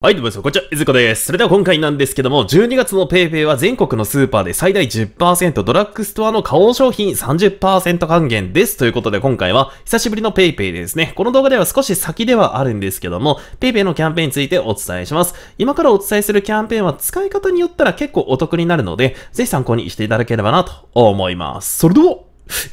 はい、どうもこんにちは、いずこです。それでは今回なんですけども、12月の PayPay は全国のスーパーで最大10%、ドラッグストアの顔商品30%還元です。ということで今回は、久しぶりの PayPay ですね。この動画では少し先ではあるんですけども、PayPay のキャンペーンについてお伝えします。今からお伝えするキャンペーンは使い方によったら結構お得になるので、ぜひ参考にしていただければなと思います。それでは、行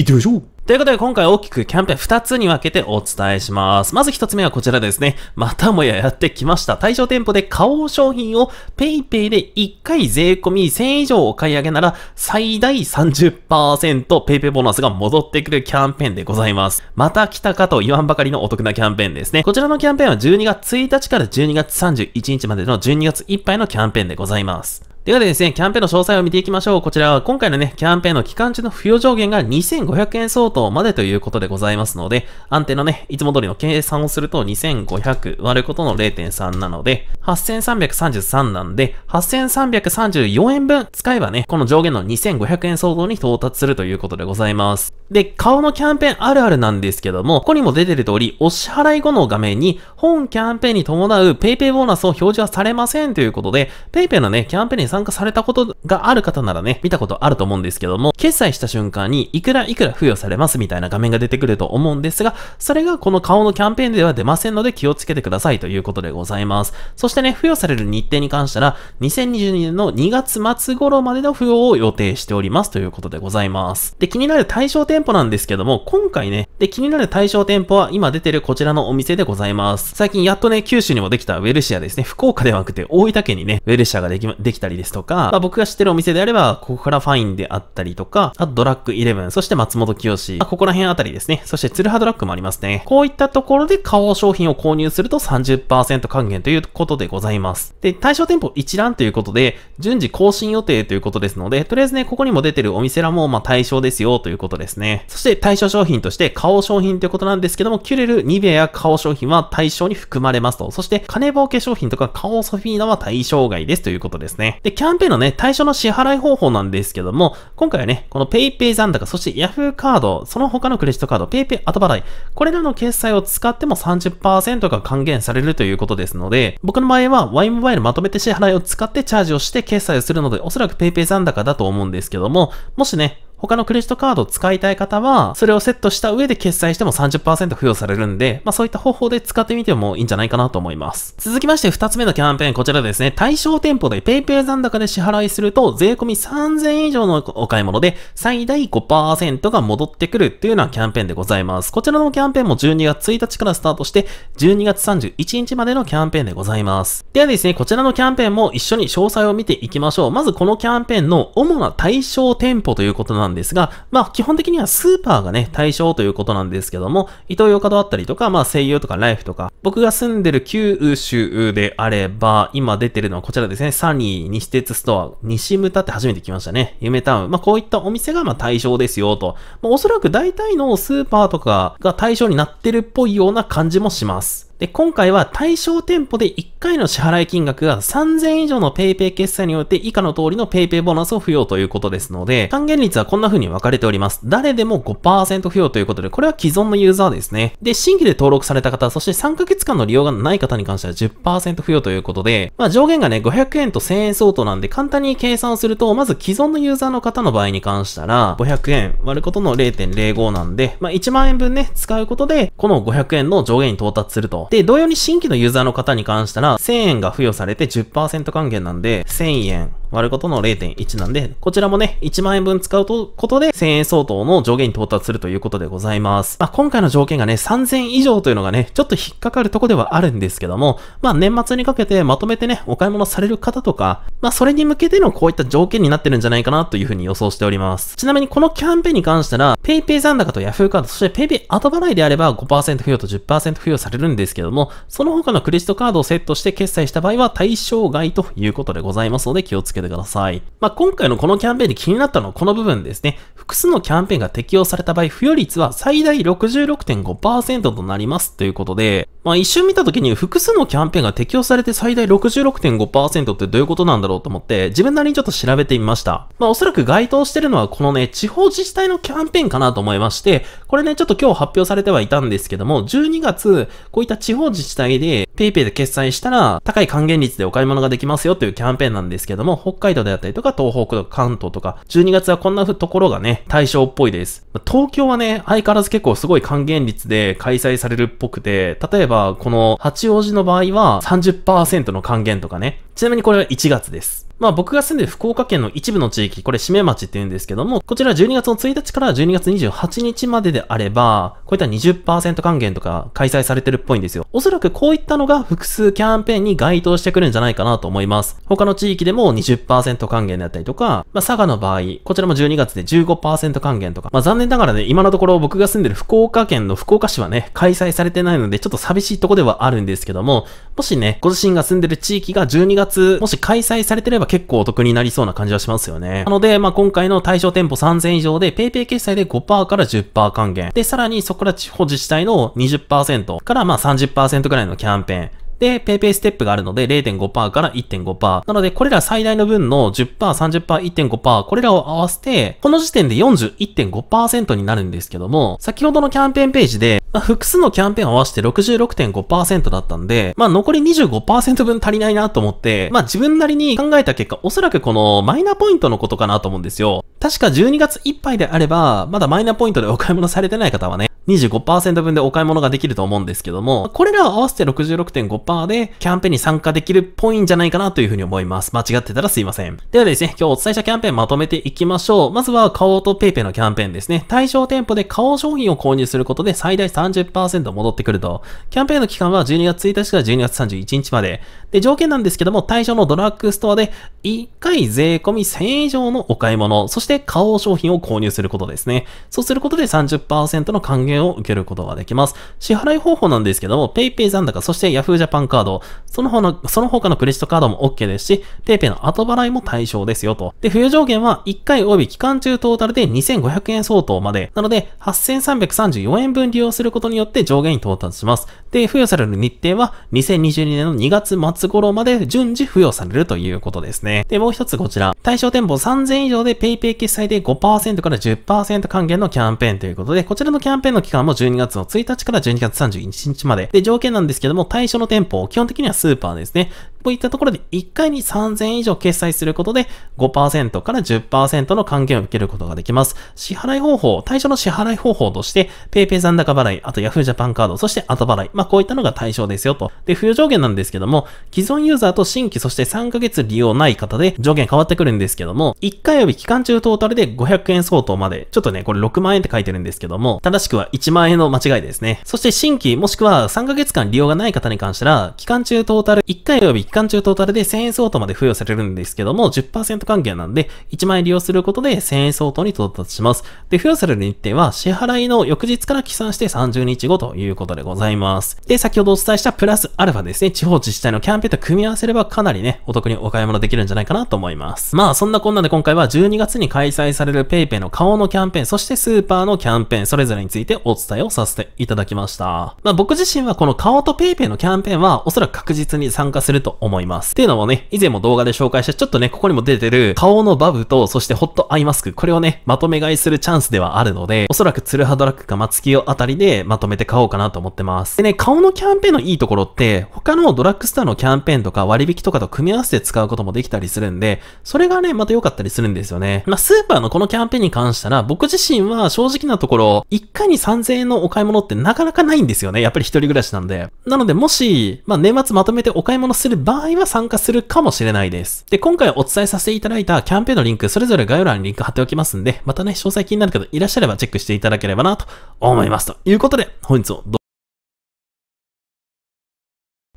ってみましょうということで今回大きくキャンペーン2つに分けてお伝えします。まず1つ目はこちらですね。またもややってきました。対象店舗で買おう商品を PayPay で1回税込み1000円以上お買い上げなら最大 30%PayPay ボーナスが戻ってくるキャンペーンでございます。また来たかと言わんばかりのお得なキャンペーンですね。こちらのキャンペーンは12月1日から12月31日までの12月いっぱいのキャンペーンでございます。というわけでですね、キャンペーンの詳細を見ていきましょう。こちらは今回のね、キャンペーンの期間中の付与上限が2500円相当までということでございますので、安定のね、いつも通りの計算をすると2500割ることの0.3なので、8333なんで、8334円分使えばね、この上限の2500円相当に到達するということでございます。で、顔のキャンペーンあるあるなんですけども、ここにも出てる通り、お支払い後の画面に、本キャンペーンに伴う PayPay ボーナスを表示はされませんということで、PayPay のね、キャンペーンに参加されたことがある方ならね、見たことあると思うんですけども、決済した瞬間にいくらいくら付与されますみたいな画面が出てくると思うんですが、それがこの顔のキャンペーンでは出ませんので気をつけてくださいということでございます。そしてね、付与される日程に関したら、2022年の2月末頃までの付与を予定しておりますということでございます。で、気になる対象店舗なんですけども、今回ね、で、気になる対象店舗は今出てるこちらのお店でございます。最近やっとね、九州にもできたウェルシアですね。福岡ではなくて大分県にね、ウェルシアができ、できたりですとか、まあ、僕が知ってるお店であれば、ここからファインであったりとか、あとドラッグイレブン、そして松本清、まあ、ここら辺あたりですね。そしてツルハドラッグもありますね。こういったところで顔商品を購入すると30%還元ということでございます。で、対象店舗一覧ということで、順次更新予定ということですので、とりあえずね、ここにも出てるお店らも、まあ、対象ですよということですね。そして対象商品として、顔商品ということなんですけども、キュレル、ニベア、顔商品は対象に含まれますと。そして、金棒化粧品とか顔ソフィーナは対象外ですということですね。で、キャンペーンのね、対象の支払い方法なんですけども、今回はね、この PayPay 残高、そして Yahoo カード、その他のクレジットカード、PayPay 後払い、これらの決済を使っても30%が還元されるということですので、僕の場合は Y モバイルまとめて支払いを使ってチャージをして決済をするので、おそらく PayPay 残高だと思うんですけども、もしね、他のクレジットカードを使いたい方は、それをセットした上で決済しても30%付与されるんで、まあそういった方法で使ってみてもいいんじゃないかなと思います。続きまして2つ目のキャンペーン、こちらですね。対象店舗で PayPay 残高で支払いすると、税込み3000円以上のお買い物で、最大5%が戻ってくるっていうようなキャンペーンでございます。こちらのキャンペーンも12月1日からスタートして、12月31日までのキャンペーンでございます。ではですね、こちらのキャンペーンも一緒に詳細を見ていきましょう。まずこのキャンペーンの主な対象店舗ということなんなんですが、まあ基本的にはスーパーがね、対象ということなんですけども、イトーヨーカドあったりとか、まあ声優とかライフとか、僕が住んでる九州であれば、今出てるのはこちらですね、サニー西鉄ストア、西牟田って初めて来ましたね。夢タウン。まあこういったお店がまあ対象ですよと。まあ、おそらく大体のスーパーとかが対象になってるっぽいような感じもします。で、今回は対象店舗で1回の支払い金額が3000円以上の PayPay 決済によって以下の通りの PayPay ボーナスを付与ということですので、還元率はこんな風に分かれております。誰でも5%付与ということで、これは既存のユーザーですね。で、新規で登録された方、そして3ヶ月間の利用がない方に関しては10%付与ということで、まあ上限がね、500円と1000円相当なんで、簡単に計算をすると、まず既存のユーザーの方の場合に関したら、500円割ることの0.05なんで、まあ1万円分ね、使うことで、この500円の上限に到達すると。で、同様に新規のユーザーの方に関したら、1000円が付与されて10%還元なんで、1000円割ることの0.1なんで、こちらもね、1万円分使うことで1000円相当の上限に到達するということでございます。まあ、今回の条件がね、3000以上というのがね、ちょっと引っかかるとこではあるんですけども、まあ、年末にかけてまとめてね、お買い物される方とか、まあ、それに向けてのこういった条件になってるんじゃないかなというふうに予想しております。ちなみにこのキャンペーンに関しては、PayPay 残高と Yahoo カード、そして PayPay 後払いであれば5%付与と10%付与されるんですけども、その他のクレジットカードをセットして決済した場合は対象外ということでございますので気をつけてください。まあ、今回のこのキャンペーンで気になったのはこの部分ですね。複数のキャンペーンが適用された場合、付与率は最大66.5%となりますということで、まあ一瞬見た時に複数のキャンペーンが適用されて最大66.5%ってどういうことなんだろうと思って自分なりにちょっと調べてみました。まあおそらく該当してるのはこのね、地方自治体のキャンペーンかなと思いまして、これね、ちょっと今日発表されてはいたんですけども、12月、こういった地方自治体で PayPay で決済したら高い還元率でお買い物ができますよというキャンペーンなんですけども、北海道であったりとか東北とか関東とか、12月はこんなところがね、対象っぽいです。東京はね、相変わらず結構すごい還元率で開催されるっぽくて、例えばば、この八王子の場合は30%の還元とかね。ちなみにこれは1月です。まあ僕が住んでる福岡県の一部の地域、これ、締め町って言うんですけども、こちら12月の1日から12月28日までであれば、こういった20%還元とか開催されてるっぽいんですよ。おそらくこういったのが複数キャンペーンに該当してくるんじゃないかなと思います。他の地域でも20%還元であったりとか、まあ佐賀の場合、こちらも12月で15%還元とか、まあ残念ながらね、今のところ僕が住んでる福岡県の福岡市はね、開催されてないので、ちょっと寂しいとこではあるんですけども、もしね、ご自身が住んでる地域が12月、もし開催されてれば結構お得になりそうな感じはしますよね。なので、まあ、今回の対象店舗3000以上で PayPay 決済で5%から10%還元。で、さらにそこから地方自治体の20%からまあ30%ぐらいのキャンペーン。で、ペイペイステップがあるので0.5%から1.5%。なので、これら最大の分の10%、30%、1.5%、これらを合わせて、この時点で41.5%になるんですけども、先ほどのキャンペーンページで、まあ、複数のキャンペーンを合わせて66.5%だったんで、まあ残り25%分足りないなと思って、まあ自分なりに考えた結果、おそらくこのマイナポイントのことかなと思うんですよ。確か12月いっぱいであれば、まだマイナポイントでお買い物されてない方はね、25%分でお買い物ができると思うんですけども、これらを合わせて66.5%でキャンペーンに参加できるっぽいんじゃないかなというふうに思います。間違ってたらすいません。ではですね、今日お伝えしたキャンペーンまとめていきましょう。まずは、顔と PayPay のキャンペーンですね。対象店舗で顔商品を購入することで最大30%戻ってくると。キャンペーンの期間は12月1日から12月31日まで。で、条件なんですけども、対象のドラッグストアで1回税込み1000円以上のお買い物、そして顔商品を購入することですね。そうすることで30%の還元限を受けることができます。支払い方法なんですけども、PayPay 残高、そして Yahoo Japan カード、その他の、その他のクレジットカードも OK ですし、PayPay の後払いも対象ですよと。で、付与上限は1回及び期間中トータルで2500円相当まで。なので、8334円分利用することによって上限に到達します。で、付与される日程は2022年の2月末頃まで順次付与されるということですね。で、もう一つこちら。対象店舗3000以上で PayPay 決済で5%から10%還元のキャンペーンということで、こちらのキャンペーンの期間も12月の1日から12月31日まで。で、条件なんですけども、対象の店舗、基本的にはスーパーですね。こういったところで1回に3000円以上決済することで5%から10%の還元を受けることができます。支払い方法、対象の支払い方法として、PayPay 残高払い、あと Yahoo Japan カード、そして後払い。まあ、こういったのが対象ですよと。で、付与上限なんですけども、既存ユーザーと新規、そして3ヶ月利用ない方で上限変わってくるんですけども、1回より期間中トータルで500円相当まで、ちょっとね、これ6万円って書いてるんですけども、正しくは1万円の間違いですね。そして新規、もしくは3ヶ月間利用がない方に関したら、期間中トータル1回より間中トータルで1000円相当まで付与されるんですけども、10%還元なんで、1万円利用することで1000円相当に到達します。で、付与される日程は支払いの翌日から起算して30日後ということでございます。で、先ほどお伝えしたプラスアルファですね、地方自治体のキャンペーンと組み合わせればかなりね、お得にお買い物できるんじゃないかなと思います。まあ、そんなこんなで今回は12月に開催される PayPay の顔のキャンペーン、そしてスーパーのキャンペーン、それぞれについてお伝えをさせていただきました。まあ、僕自身はこの顔と PayPay のキャンペーンはおそらく確実に参加すると思います。っていうのもね、以前も動画で紹介した、ちょっとね、ここにも出てる顔のバブと、そしてホットアイマスク、これをね、まとめ買いするチャンスではあるので、おそらくツルハドラッグか松清あたりでまとめて買おうかなと思ってます。でね、顔のキャンペーンのいいところって、他のドラッグスターのキャンペーンとか割引とかと組み合わせて使うこともできたりするんで、それがね、また良かったりするんですよね。まあ、スーパーのこのキャンペーンに関したら、僕自身は正直なところ、1回に3000円のお買い物ってなかなかないんですよね。やっぱり一人暮らしなんで。なので、もし、まあ、年末まとめてお買い物する場場合は参加するかもしれないです。で、今回お伝えさせていただいたキャンペーンのリンク、それぞれ概要欄にリンク貼っておきますんで、またね、詳細気になる方いらっしゃればチェックしていただければなと思います。ということで、本日も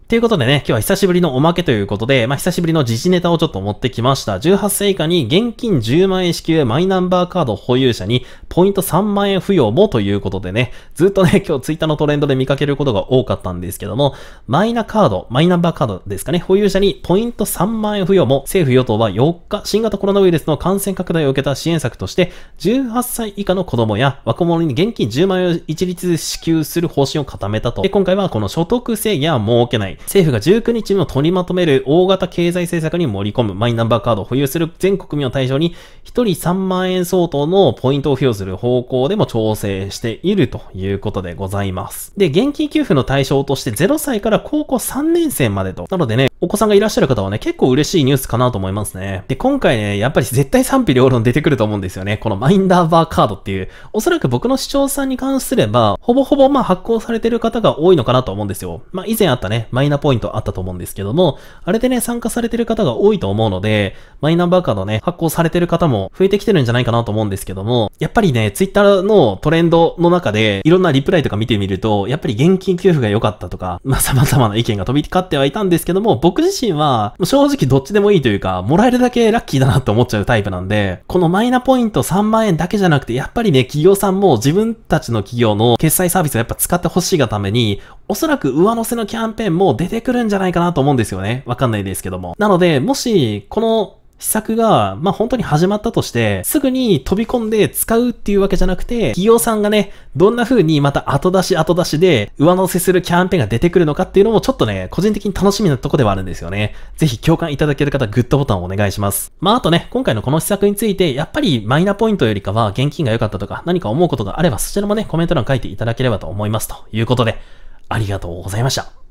ということでね、今日は久しぶりのおまけということで、まあ、久しぶりの時事ネタをちょっと持ってきました。18歳以下に現金10万円支給マイナンバーカード保有者にポイント3万円付与もということでね、ずっとね、今日ツイッターのトレンドで見かけることが多かったんですけども、マイナカード、マイナンバーカードですかね、保有者にポイント3万円付与も政府与党は4日、新型コロナウイルスの感染拡大を受けた支援策として、18歳以下の子供や若者に現金10万円を一律支給する方針を固めたと。で、今回はこの所得制限は設けない。政府が19日にも取りまとめる大型経済政策に盛り込むマイナンバーカードを保有する全国民を対象に、1人3万円相当のポイントを付与する方向でも調整しているということでございます。で、現金給付の対象として0歳から高校3年生までと。なのでね、お子さんがいらっしゃる方はね、結構嬉しいニュースかなと思いますね。で、今回ね、やっぱり絶対賛否両論出てくると思うんですよね。このマインダーバーカードっていう、おそらく僕の視聴さんに関すれば、ほぼほぼまあ発行されてる方が多いのかなと思うんですよ。まあ以前あったね、マイナポイントあったと思うんですけども、あれでね、参加されてる方が多いと思うので、マイナンバーカードね、発行されてる方も増えてきてるんじゃないかなと思うんですけども、やっぱりね、ツイッターのトレンドの中で、いろんなリプライとか見てみると、やっぱり現金給付が良かったとか、まあ様々な意見が飛び交ってはいたんですけども、僕自身は、正直どっちでもいいというか、もらえるだけラッキーだなって思っちゃうタイプなんで、このマイナポイント3万円だけじゃなくて、やっぱりね、企業さんも自分たちの企業の決済サービスをやっぱ使ってほしいがために、おそらく上乗せのキャンペーンも出てくるんじゃないかなと思うんですよね。わかんないですけども。なので、もし、この施策が、まあ、本当に始まったとして、すぐに飛び込んで使うっていうわけじゃなくて、企業さんがね、どんな風にまた後出し後出しで上乗せするキャンペーンが出てくるのかっていうのもちょっとね、個人的に楽しみなとこではあるんですよね。ぜひ共感いただける方、グッドボタンをお願いします。まあ、あとね、今回のこの施策について、やっぱりマイナポイントよりかは現金が良かったとか、何か思うことがあれば、そちらもね、コメント欄書いていただければと思います。ということで、ありがとうございました。